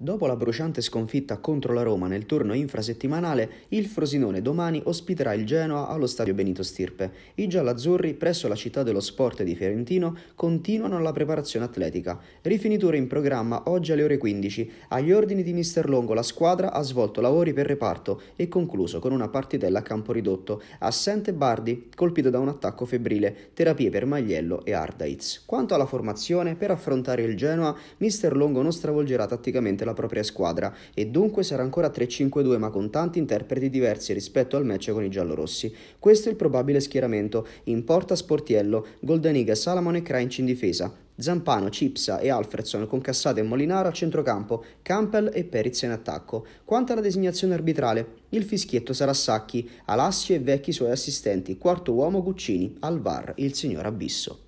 Dopo la bruciante sconfitta contro la Roma nel turno infrasettimanale, il Frosinone domani ospiterà il Genoa allo stadio Benito Stirpe. I giallazzurri, presso la città dello sport di Fiorentino, continuano la preparazione atletica. Rifiniture in programma oggi alle ore 15. Agli ordini di Mister Longo la squadra ha svolto lavori per reparto e concluso con una partitella a campo ridotto. Assente Bardi, colpito da un attacco febbrile, terapie per Magliello e Ardaiz. Quanto alla formazione, per affrontare il Genoa, Mister Longo non stravolgerà tatticamente la propria squadra e dunque sarà ancora 3-5-2 ma con tanti interpreti diversi rispetto al match con i giallorossi. Questo è il probabile schieramento. In porta Sportiello, Goldaniga, Salamon e Crunch in difesa. Zampano, Cipsa e Alfredson con Cassate e Molinaro a centrocampo, Campbell e Perizia in attacco. Quanto alla designazione arbitrale, il fischietto sarà Sacchi, Alassio e vecchi suoi assistenti, quarto uomo Guccini, Alvar, il signor Abisso.